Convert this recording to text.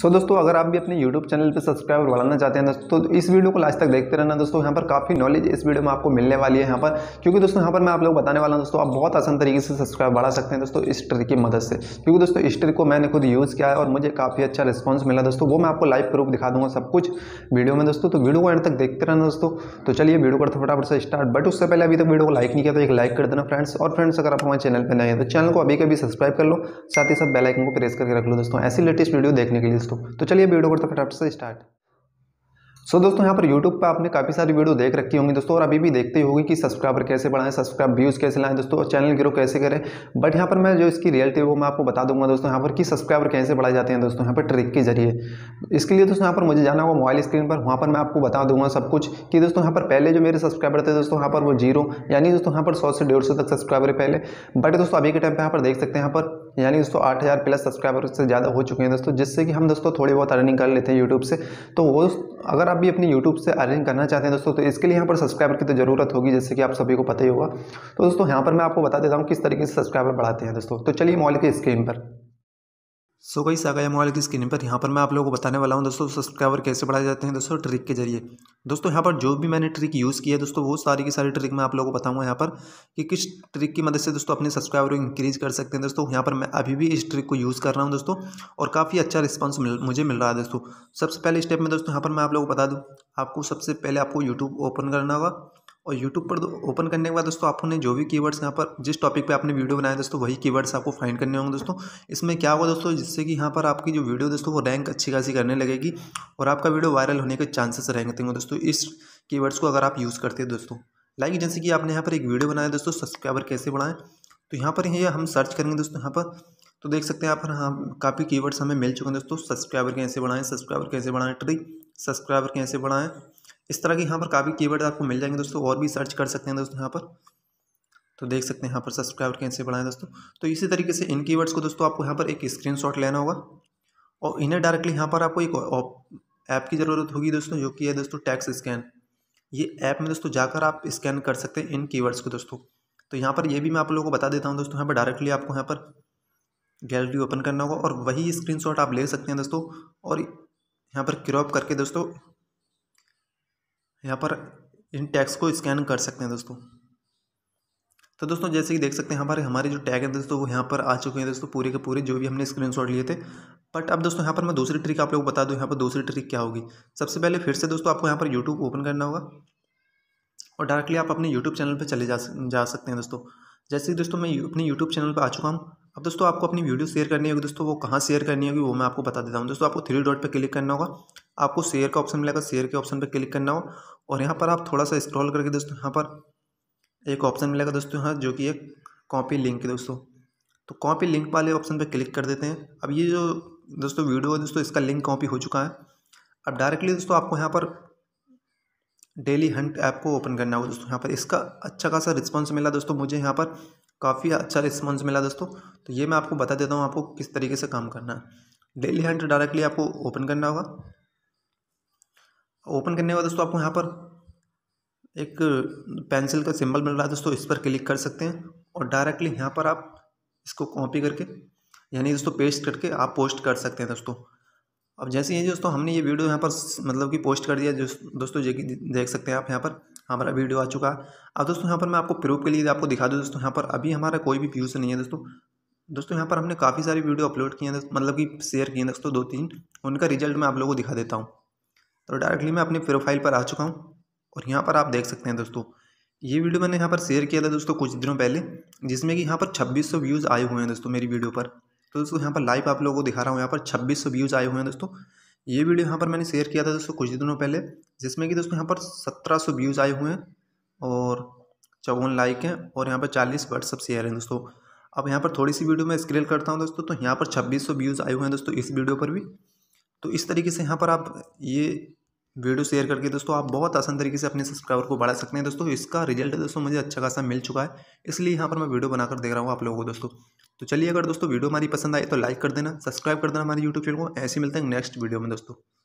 सो so, दोस्तों अगर आप भी अपने YouTube चैनल पर सब्सक्राइबर बढ़ाना चाहते हैं दोस्तों तो इस वीडियो को लास्ट तक देखते रहना दोस्तों यहाँ पर काफ़ी नॉलेज इस वीडियो में आपको मिलने वाली है यहाँ पर क्योंकि दोस्तों यहाँ पर मैं आप लोग बताने वाला हूँ दोस्तों आप बहुत आसान तरीके से सब्सक्राइब बढ़ा सकते हैं दोस्तों इस ट्रिक की मदद से क्योंकि दोस्तों इस ट्रिक को मैंने खुद यूज़ किया है और मुझे काफ़ी अच्छा रिस्पॉन्स मिला दोस्तों वो मैं आपको लाइव प्रूफ दिखा दूँगा सब कुछ वीडियो में दोस्तों तो वीडियो को एंड तक देखते रहना दोस्तों तो चलिए वीडियो करते फटाफट से स्टार्ट बट उससे पहले अभी तक वीडियो को लाइक नहीं किया तो एक लाइक कर देना फ्रेंड्स और फ्रेंड्स अगर आप हमारे चैनल पर नए हैं तो चैनल को अभी कभी सब्सक्राइब कर लो साथ ही साथ बेलाइकन को प्रेस करके रख लो दोस्तों ऐसी लेटेस्ट वीडियो देखने के लिए दोस्तों तो चलिए वीडियो करते फटाफट से स्टार्ट सो so, दोस्तों यहाँ पर YouTube पे आपने काफ़ी सारी वीडियो देख रखी होंगी दोस्तों और अभी भी देखते होगी कि सब्सक्राइबर कैसे बढ़ाएं सब्सक्राइब व्यूज़ कैसे लाएं दोस्तों और चैनल ग्रो कैसे करें बट यहाँ पर मैं जो इसकी रियलिटी है वो मैं आपको बता दूंगा दोस्तों यहाँ पर कि सब्सक्राइबर कैसे बढ़ाए जाते हैं दोस्तों यहाँ पर ट्रिक के जरिए इसके लिए दोस्तों यहाँ पर मुझे जाना होगा मोबाइल स्क्रीन पर वहाँ पर मैं आपको बता दूंगा सब कुछ कि दोस्तों यहाँ पर पहले जो मेरे सब्सक्राइबर थे दोस्तों यहाँ पर वो जीरो यानी दोस्तों यहाँ पर सौ से डेढ़ तक सब्सक्राइबर पहले बट दोस्तों अभी के टाइम पर यहाँ पर देख सकते हैं यहाँ पर यानी दोस्तों आठ हज़ार प्लस सब्सक्राइबर उससे ज़्यादा हो चुके हैं दोस्तों जिससे कि हम दोस्तों थोड़ी बहुत अर्निंग कर लेते हैं यूट्यूब से तो वो अगर आप भी अपनी यूट्यूब से अर्निंग करना चाहते हैं दोस्तों तो इसके लिए यहाँ पर सब्सक्राइबर की तो ज़रूरत होगी जैसे कि आप सभी को पता ही होगा तो दोस्तों यहाँ पर मैं आपको बता देता हूँ किस तरीके से सब्सक्राइबर बढ़ाते हैं दोस्तों तो चलिए मॉल की स्क्रीन पर सो कई आ गया मोबाइल की स्क्रीन पर यहाँ पर मैं आप लोगों को बताने वाला हूँ दोस्तों सब्सक्राइबर कैसे बढ़ाए जाते हैं दोस्तों ट्रिक के जरिए दोस्तों यहाँ पर जो भी मैंने ट्रिक यूज़ की है दोस्तों वो सारी की सारी ट्रिक मैं आप लोगों को बताऊँगा यहाँ पर कि किस ट्रिक की मदद से दोस्तों अपने सब्सक्राइबर इंक्रीज कर सकते हैं दोस्तों यहाँ पर मैं अभी भी इस ट्रिक को यूज़ कर रहा हूँ दोस्तों और काफ़ी अच्छा रिस्पॉन्स मुझे मिल रहा है दोस्तों सबसे पहले स्टेप में दोस्तों यहाँ पर मैं आप लोगों को बता दूँ आपको सबसे पहले आपको यूट्यूब ओपन करना होगा और यूट्यूब पर ओपन करने के बाद दोस्तों आपने जो भी कीवर्ड्स यहाँ पर जिस टॉपिक पे आपने वीडियो बनाया दोस्तों वही कीवर्ड्स आपको फाइंड करने होंगे दोस्तों इसमें क्या होगा दोस्तों जिससे कि यहाँ पर आपकी जो वीडियो दोस्तों वो रैंक अच्छी खासी करने लगेगी और आपका वीडियो वायरल होने के चांसेस रहेंगे हैं दोस्तों इस की को अगर आप यूज़ करते हैं दोस्तों लाइक जैसे कि आपने यहाँ पर एक वीडियो बनाया दोस्तों सब्सक्राइबर कैसे बढ़ाएं तो यहाँ पर ये हम सर्च करेंगे दोस्तों यहाँ पर तो देख सकते हैं यहाँ पर हाँ काफ़ी कीवर्ड्स हमें मिल चुके हैं दोस्तों सब्सक्राइबर कैसे बढ़ाएं सब्सक्राइबर कैसे बढ़ाएं ट्री सब्सक्राइबर कैसे बढ़ाएं इस तरह के यहाँ पर काफ़ी कीवर्ड आपको मिल जाएंगे दोस्तों और भी सर्च कर सकते हैं दोस्तों यहाँ पर तो देख सकते हैं यहाँ पर सब्सक्राइबर कैसे बढ़ाएं दोस्तों तो इसी तरीके से इन कीवर्ड्स को दोस्तों आपको यहाँ पर एक स्क्रीनशॉट लेना होगा और इन्हें डायरेक्टली यहाँ पर आपको एक ऐप की ज़रूरत होगी दोस्तों जो कि है दोस्तों टैक्स स्कैन ये ऐप में दोस्तों जाकर आप स्कैन कर सकते हैं इन कीवर्ड्स को दोस्तों तो यहाँ पर ये भी मैं आप लोगों को बता देता हूँ दोस्तों यहाँ पर डायरेक्टली आपको यहाँ पर गैलरी ओपन करना होगा और वही स्क्रीनशॉट आप ले सकते हैं दोस्तों और यहाँ पर क्रॉप करके दोस्तों यहाँ पर इन टैग्स को स्कैन कर सकते हैं दोस्तों तो दोस्तों जैसे कि देख सकते हैं हमारे हमारे जो टैग हैं दोस्तों वो यहाँ पर आ चुके हैं दोस्तों पूरे के पूरे जो भी हमने स्क्रीनशॉट लिए थे बट अब दोस्तों यहाँ पर मैं दूसरी ट्रिक आप लोग बता दूँ यहाँ पर दूसरी ट्रिक क्या होगी सबसे पहले फिर से दोस्तों आपको यहाँ पर यूट्यूब ओपन करना होगा और डायरेक्टली आप अपने यूट्यूब चैनल पर चले जा जा सकते हैं दोस्तों जैसे कि दोस्तों मैं अपने यूट्यूब चैनल पर आ चुका हूँ अब दोस्तों आपको अपनी वीडियो शेयर करनी होगी दोस्तों वो कहाँ शेयर करनी होगी वो मैं आपको बता देता हूँ दोस्तों आपको थ्री डॉट पर क्लिक करना होगा आपको शेयर का ऑप्शन मिलेगा शेयर के ऑप्शन पर क्लिक करना हो और यहाँ पर आप थोड़ा सा स्क्रॉल करके दोस्तों यहाँ पर एक ऑप्शन मिलेगा दोस्तों यहाँ जो कि एक कॉपी लिंक है दोस्तों तो कॉपी लिंक वाले ऑप्शन पर क्लिक कर देते हैं अब ये जो दोस्तों वीडियो है दोस्तों इसका लिंक कॉपी हो चुका है अब डायरेक्टली दोस्तों आपको यहाँ पर डेली हंट ऐप को ओपन करना होगा दोस्तों यहाँ पर इसका अच्छा खासा रिस्पॉन्स मिला दोस्तों मुझे यहाँ पर काफ़ी अच्छा रिस्पॉन्स मिला दोस्तों तो ये मैं आपको बता देता हूँ आपको किस तरीके से काम करना है डेली हंट डायरेक्टली आपको ओपन करना होगा ओपन करने के बाद दोस्तों आपको यहाँ पर एक पेंसिल का सिंबल मिल रहा है दोस्तों इस पर क्लिक कर सकते हैं और डायरेक्टली यहाँ पर आप इसको कॉपी करके यानी दोस्तों पेस्ट करके आप पोस्ट कर सकते हैं दोस्तों अब जैसे ये दोस्तों हमने ये वीडियो यहाँ पर मतलब कि पोस्ट कर दिया दोस्तों ये देख सकते हैं आप यहाँ पर हमारा वीडियो आ चुका है अब दोस्तों यहाँ पर मैं आपको प्रूफ के लिए आपको दिखा दूँ दोस्तों यहाँ पर अभी हमारा कोई भी व्यूज़ नहीं है दोस्तों दोस्तों यहाँ पर हमने काफ़ी सारी वीडियो अपलोड किए हैं मतलब कि शेयर किए हैं दोस्तों दो तीन उनका रिजल्ट मैं आप लोगों को दिखा देता हूँ तो डायरेक्टली मैं अपनी प्रोफाइल पर आ चुका हूँ और यहाँ पर आप देख सकते हैं दोस्तों ये वीडियो मैंने यहाँ पर शेयर किया था दोस्तों कुछ दिनों पहले जिसमें कि यहाँ पर 2600 व्यूज़ आए हुए हैं दोस्तों मेरी वीडियो पर तो दोस्तों यहाँ पर लाइव आप लोगों को दिखा रहा हूँ यहाँ पर 2600 व्यूज़ आए हुए हैं दोस्तों ये वीडियो यहाँ पर मैंने शेयर किया था दोस्तों कुछ दिनों पहले जिसमें कि दोस्तों यहाँ पर सत्रह व्यूज़ आए हुए हैं और चौवन लाइक हैं और यहाँ पर चालीस व्हाट्सअप शेयर हैं दोस्तों अब यहाँ पर थोड़ी सी वीडियो मैं स्क्रेल करता हूँ दोस्तों तो यहाँ पर छब्बीस व्यूज़ आए हुए हैं दोस्तों इस वीडियो पर भी तो इस तरीके से यहाँ पर आप ये वीडियो शेयर करके दोस्तों आप बहुत आसान तरीके से अपने सब्सक्राइबर को बढ़ा सकते हैं दोस्तों इसका रिजल्ट दोस्तों मुझे अच्छा खासा मिल चुका है इसलिए यहाँ पर मैं वीडियो बनाकर देख रहा हूँ आप लोगों को दोस्तों तो चलिए अगर दोस्तों वीडियो हमारी पसंद आए तो लाइक कर देना सब्सक्राइब कर देना हमारे यूट्यूब चैनल को ऐसे मिलते हैं नेक्स्ट वीडियो में दोस्तों